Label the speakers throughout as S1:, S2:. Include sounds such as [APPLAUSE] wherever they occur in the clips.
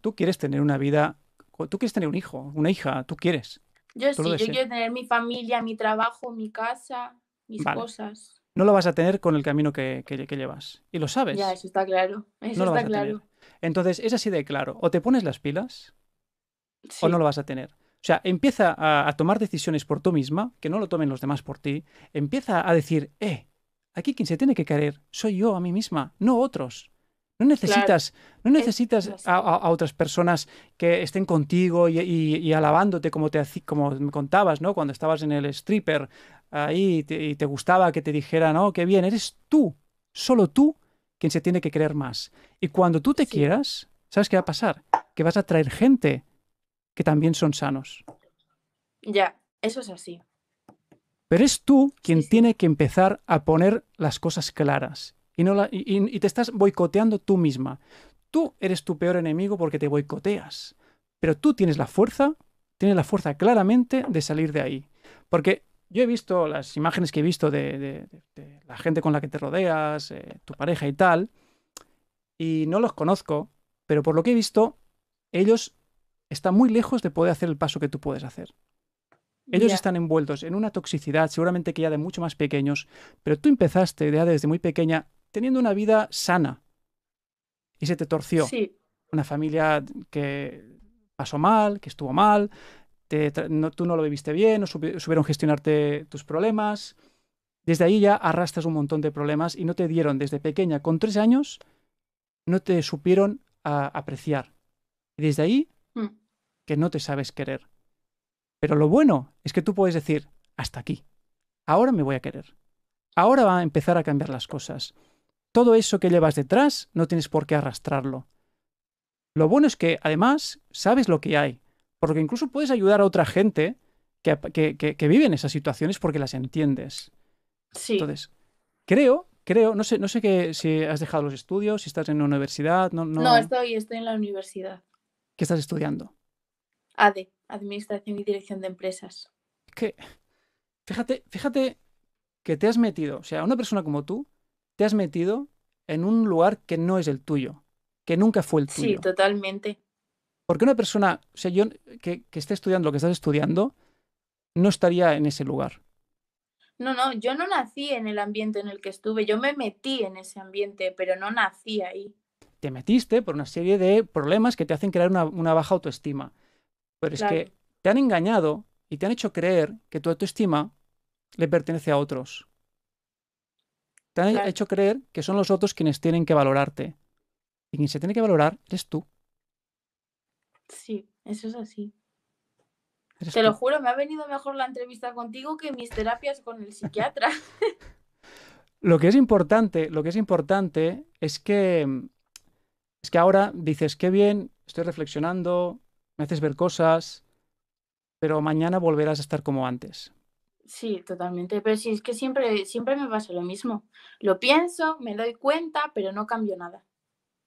S1: tú quieres tener una vida, tú quieres tener un hijo, una hija, tú quieres. Yo sí, yo quiero
S2: tener mi familia, mi trabajo, mi casa, mis cosas.
S1: No lo vas a tener con el camino que, llevas. Y lo sabes. Ya, eso
S2: está claro. Eso está claro.
S1: Entonces, es así de claro. O te pones las pilas o no lo vas a tener. O sea, empieza a, a, tomar decisiones por tú misma, que no lo tomen los demás por ti. Empieza a decir, eh, aquí quien se tiene que querer soy yo a mí misma, no otros. No necesitas, no necesitas a, otras personas que estén contigo y, alabándote como te como me contabas, ¿no? Cuando estabas en el stripper ahí y te, gustaba que te dijeran, no, qué bien, eres tú, solo tú quien se tiene que creer más. Y cuando tú te quieras, ¿sabes qué va a pasar? Que vas a traer gente que también son sanos.
S2: Ya, eso es así.
S1: Pero es tú quien tiene que empezar a poner las cosas claras y, no la, y, te estás boicoteando tú misma. Tú eres tu peor enemigo porque te boicoteas. Pero tú tienes la fuerza, tienes la fuerza claramente de salir de ahí. Porque yo he visto las imágenes que he visto de, la gente con la que te rodeas, eh, tu pareja y tal, y no los conozco, pero por lo que he visto, ellos están muy lejos de poder hacer el paso que tú puedes hacer. Ellos están envueltos en una toxicidad, seguramente que ya de mucho más pequeños, pero tú empezaste ya desde muy pequeña teniendo una vida sana y se te torció. Una familia que pasó mal, que estuvo mal, tú no lo viviste bien, no supieron gestionarte tus problemas. Desde ahí ya arrastras un montón de problemas y no te dieron desde pequeña, con tres años, no te supieron a, ah, apreciar. Y desde ahí, mm. que no te sabes querer. Pero lo bueno es que tú puedes decir, hasta aquí, ahora me voy a querer, ahora va a empezar a cambiar las cosas todo eso que llevas detrás no tienes por qué arrastrarlo. Lo bueno es que además sabes lo que hay, porque incluso puedes ayudar a otra gente que, vive en esas situaciones porque las entiendes. Sí. Entonces, creo, creo, no sé, no sé qué si has dejado los estudios, si estás en la universidad, no, no. No,
S2: estoy, estoy en la universidad.
S1: ¿Qué estás estudiando?
S2: ADE, Administración y Dirección de Empresas.
S1: Que, fíjate, fíjate que te has metido, o sea, una persona como tú, te has metido en un lugar que no es el tuyo, que nunca fue el tuyo. Sí,
S2: totalmente.
S1: Porque una persona, o yo que, esté estudiando lo que estás estudiando, no estaría en ese lugar.
S2: No, no, yo no nací en el ambiente en el que estuve, yo me metí en ese ambiente, pero no nací ahí.
S1: Te metiste por una serie de problemas que te hacen crear una, baja autoestima. Pero es que te han engañado y te han hecho creer que tu autoestima le pertenece a otros. Te han hecho creer que son los otros quienes tienen que valorarte. Y quien se tiene que valorar es tú.
S2: Sí, eso es así. Te lo juro, me ha venido mejor la entrevista contigo que mis terapias con el psiquiatra. [LAUGHS]
S1: lo que es importante, lo que es importante es que es que ahora dices, qué bien, estoy reflexionando, me haces ver cosas, pero mañana volverás a estar como antes.
S2: Sí, totalmente. Pero sí, es que siempre, siempre me pasa lo mismo. Lo pienso, me doy cuenta, pero no cambio nada.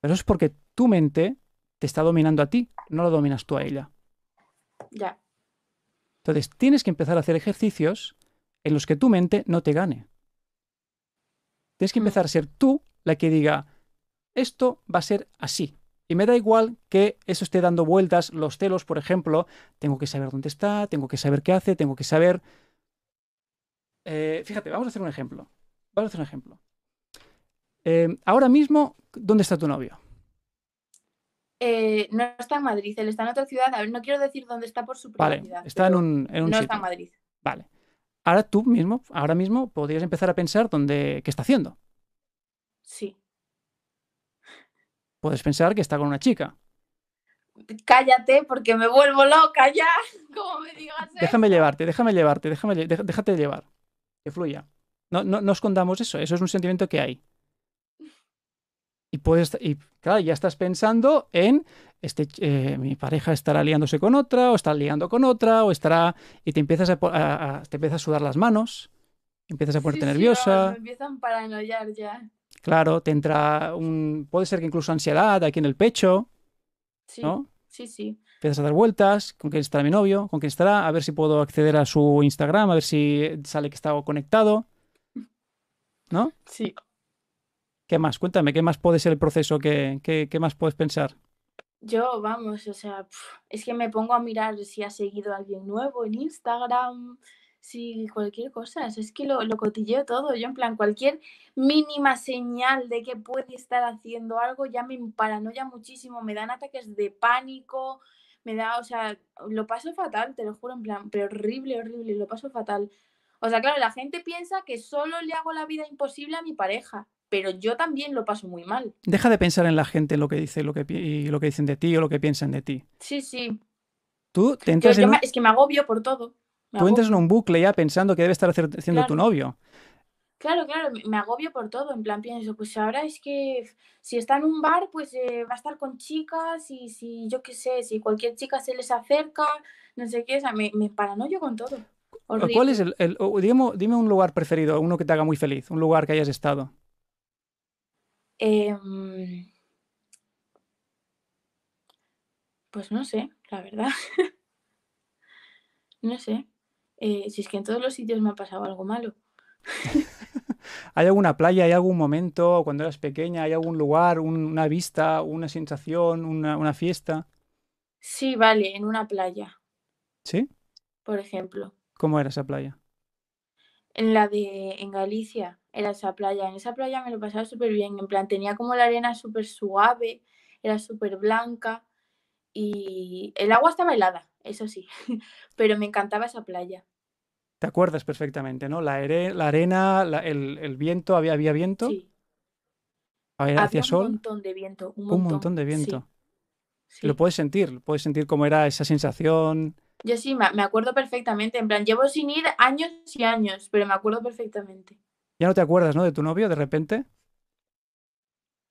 S1: Pero es porque tu mente te está dominando a ti, no lo dominas tú a ella. Ya. Entonces, tienes que empezar a hacer ejercicios en los que tu mente no te gane. Tienes que mm. empezar a ser tú la que diga, esto va a ser así. Y me da igual que eso esté dando vueltas, los celos, por ejemplo, tengo que saber dónde está, tengo que saber qué hace, tengo que saber eh, fíjate, vamos a hacer un ejemplo. Vamos a hacer un ejemplo. Eh, ahora mismo, ¿dónde está tu novio?
S2: Eh, no está en Madrid, él está en otra ciudad. no quiero decir dónde está por su privacidad. está en
S1: un, No está en Madrid. Vale. Ahora tú mismo, ahora mismo podrías empezar a pensar dónde, qué está haciendo. Sí. Puedes pensar que está con una chica.
S2: Cállate porque me vuelvo loca ya, [LAUGHS] Déjame
S1: llevarte, déjame llevarte, déjame, déjate llevar fluya. No, no, no escondamos eso, eso es un sentimiento que hay. Y puedes, y claro, ya estás pensando en este, eh, mi pareja estará liándose con otra, o está liando con otra, o estará. Y te empiezas a, sudar las manos, empiezas a ponerte nerviosa.
S2: empiezan ya.
S1: Claro, te entra un. Puede ser que incluso ansiedad aquí en el pecho.
S2: Sí. ¿no? Sí, sí.
S1: Empiezas a dar vueltas, con quién estará mi novio, con quién estará, a ver si puedo acceder a su Instagram, a ver si sale que está conectado. ¿No? Sí. ¿Qué más? Cuéntame, ¿qué más puede ser el proceso? ¿Qué, qué más puedes pensar?
S2: Yo, vamos, o sea, es que me pongo a mirar si ha seguido a alguien nuevo en Instagram, Sí, cualquier cosa, es que lo, cotilleo todo, yo en plan, cualquier mínima señal de que puede estar haciendo algo ya me paranoia muchísimo, me dan ataques de pánico, me da, o sea, lo paso fatal, te lo juro, en plan, pero horrible, horrible, lo paso fatal. O sea, claro, la gente piensa que solo le hago la vida imposible a mi pareja, pero yo también lo paso muy mal.
S1: Deja de pensar en la gente lo que dice, lo que, lo que dicen de ti o lo que piensan de ti.
S2: Sí, sí.
S1: Tú te es
S2: que me agobio por todo tú entras en un
S1: bucle ya pensando que debe estar haciendo tu novio.
S2: Claro, claro, me agobio por todo, en plan pienso, pues ahora es que si está en un bar, pues eh, va a estar con chicas y si yo qué sé, si cualquier chica se les acerca, no sé qué, o sea, me, me paranoio con todo. Eh, ¿Cuál es
S1: el, dime un lugar preferido, uno que te haga muy feliz, un lugar que hayas estado?
S2: Em, pues no sé, la verdad. [LAUGHS] no sé. Eh, si es que en todos los sitios me ha pasado algo malo.
S1: [LAUGHS] ¿Hay alguna playa, hay algún momento cuando eras pequeña, hay algún lugar, una vista, una sensación, una, una, fiesta?
S2: Sí, vale, en una playa. ¿Sí? Por ejemplo.
S1: ¿Cómo era esa playa?
S2: En la de en Galicia, era esa playa. En esa playa me lo pasaba súper bien, en plan tenía como la arena súper suave, era súper blanca y el agua estaba helada, eso sí, [LAUGHS] pero me encantaba esa playa.
S1: Te acuerdas perfectamente, ¿no? La, la arena, el, viento, ¿había, había viento? Sí. Había, un montón
S2: de viento. Un montón, de viento.
S1: Lo puedes sentir, puedes sentir cómo era esa sensación.
S2: Yo sí, me acuerdo perfectamente. En plan, llevo sin ir años y años, pero me acuerdo perfectamente.
S1: ¿Ya no te acuerdas, no? De tu novio, de repente.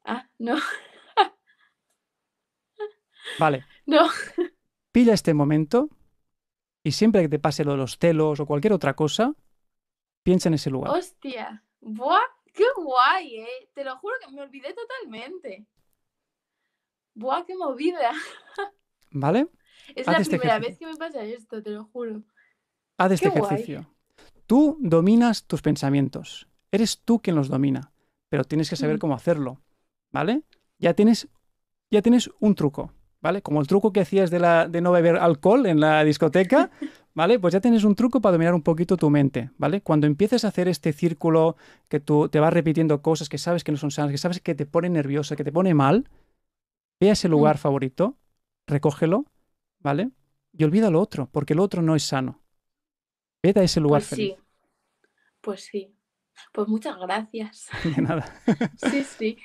S2: Ah, no. [LAUGHS] vale. No.
S1: Pilla este momento y siempre que te pase lo de los telos o cualquier otra cosa, piensa en ese lugar.
S2: ¡Hostia! ¡Buah! ¡Qué guay, eh! Te lo juro que me olvidé totalmente. ¡Buah, qué movida! [LAUGHS]
S1: ¿Vale? Es la este primera vez
S2: que me pasa esto, te lo juro. Haz este ejercicio.
S1: Tú dominas tus pensamientos. Eres tú quien los domina, pero tienes que saber cómo hacerlo. ¿Vale? Ya tienes, ya tienes un truco. ¿vale? Como el truco que hacías de, la, de no beber alcohol en la discoteca, [LAUGHS] ¿vale? Pues ya tienes un truco para dominar un poquito tu mente, ¿vale? Cuando empieces a hacer este círculo que tú te vas repitiendo cosas que sabes que no son sanas, que sabes que te pone nerviosa, que te pone mal, ve a ese lugar mm. favorito, recógelo, ¿vale? Y olvida lo otro, porque lo otro no es sano. ve a ese lugar pues Sí.
S2: Pues sí. Pues muchas gracias.
S1: [LAUGHS] De nada. [LAUGHS] sí, sí.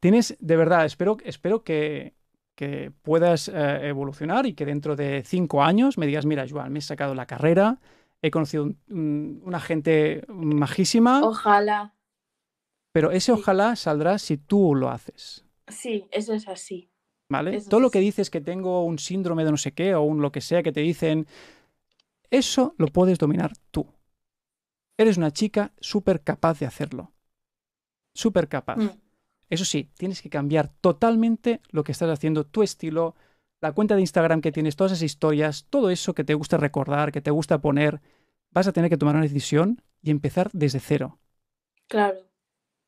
S1: Tienes, de verdad, espero, espero que, que puedas eh, evolucionar y que dentro de cinco años me digas, mira, Joan, me he sacado la carrera, he conocido una gente majísima. Ojalá. Pero ese ojalá saldrá si tú lo haces.
S2: Sí, eso es así.
S1: ¿Vale? Todo lo que dices que tengo un síndrome de no sé qué o un lo que sea que te dicen, eso lo puedes dominar tú. Eres una chica súper capaz de hacerlo. Súper capaz. Mm. Eso sí, tienes que cambiar totalmente lo que estás haciendo, tu estilo, la cuenta de Instagram que tienes, todas esas historias, todo eso que te gusta recordar, que te gusta poner, vas a tener que tomar una decisión y empezar desde cero. Claro.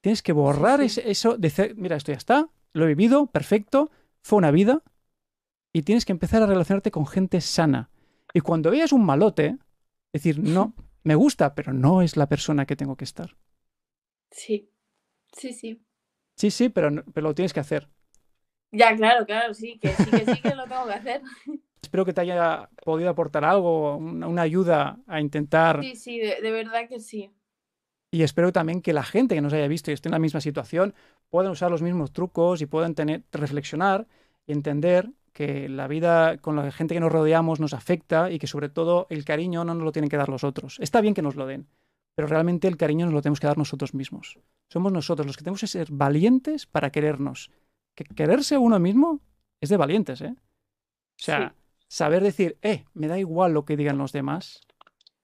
S1: Tienes que borrar eso, de, mira, esto ya está, lo he vivido, perfecto, fue una vida, y tienes que empezar a relacionarte con gente sana. Y cuando veas un malote, decir, no, me gusta, pero no es la persona que tengo que estar.
S2: Sí, sí, sí.
S1: Sí, sí, pero, pero lo tienes que hacer.
S2: Ya, claro, claro, sí, que sí, que sí que lo tengo que hacer. [LAUGHS]
S1: Espero que te haya podido aportar algo, una, ayuda a intentar. Sí,
S2: sí, de, verdad que sí.
S1: Y espero también que la gente que nos haya visto y esté en la misma situación puedan usar los mismos trucos y puedan tener, reflexionar y entender que la vida con la gente que nos rodeamos nos afecta y que sobre todo el cariño no nos lo tienen que dar los otros. Está bien que nos lo den, pero realmente el cariño nos lo tenemos que dar nosotros mismos. Somos nosotros los que tenemos que ser valientes para querernos. Que quererse uno mismo es de valientes, ¿eh? O sea, saber decir, eh, me da igual lo que digan los demás.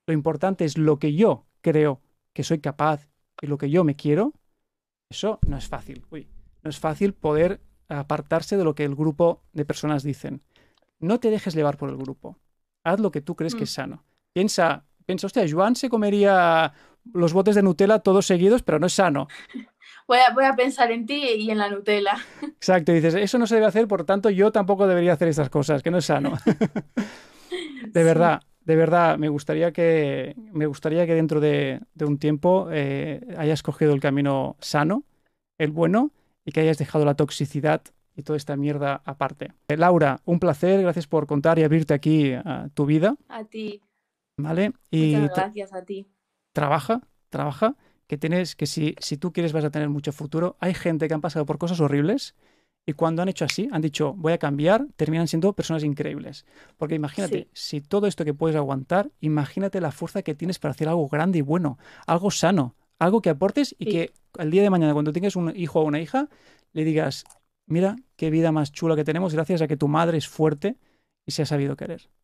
S1: Lo importante es lo que yo creo que soy capaz y lo que yo me quiero. Eso no es fácil. no es fácil poder apartarse de lo que el grupo de personas dicen. No te dejes llevar por el grupo. Haz lo que tú crees que es mm. sano. Piensa piensa, hostia, Joan se comería los botes de Nutella todos seguidos, pero no es sano. [LAUGHS]
S2: Voy a, pensar en ti y en la Nutella. [LAUGHS]
S1: Exacto, dices, eso no se debe hacer, por tanto yo tampoco debería hacer esas cosas, que no es sano. [LAUGHS] de verdad, de verdad, me gustaría que, me gustaría que dentro de, un tiempo eh, hayas cogido el camino sano, el bueno, y que hayas dejado la toxicidad y toda esta mierda aparte. Eh, Laura, un placer, gracias por contar y abrirte aquí a tu vida. A ti. Y Muchas gracias a ti. Trabaja, trabaja, que tienes, que si, si tú quieres vas a tener mucho futuro. Hay gente que han pasado por cosas horribles y cuando han hecho así, han dicho voy a cambiar, terminan siendo personas increíbles. Porque imagínate, si todo esto que puedes aguantar, imagínate la fuerza que tienes para hacer algo grande y bueno, algo sano, algo que aportes y que al día de mañana, cuando tengas un hijo o una hija, le digas, mira qué vida más chula que tenemos gracias a que tu madre es fuerte y se ha sabido querer.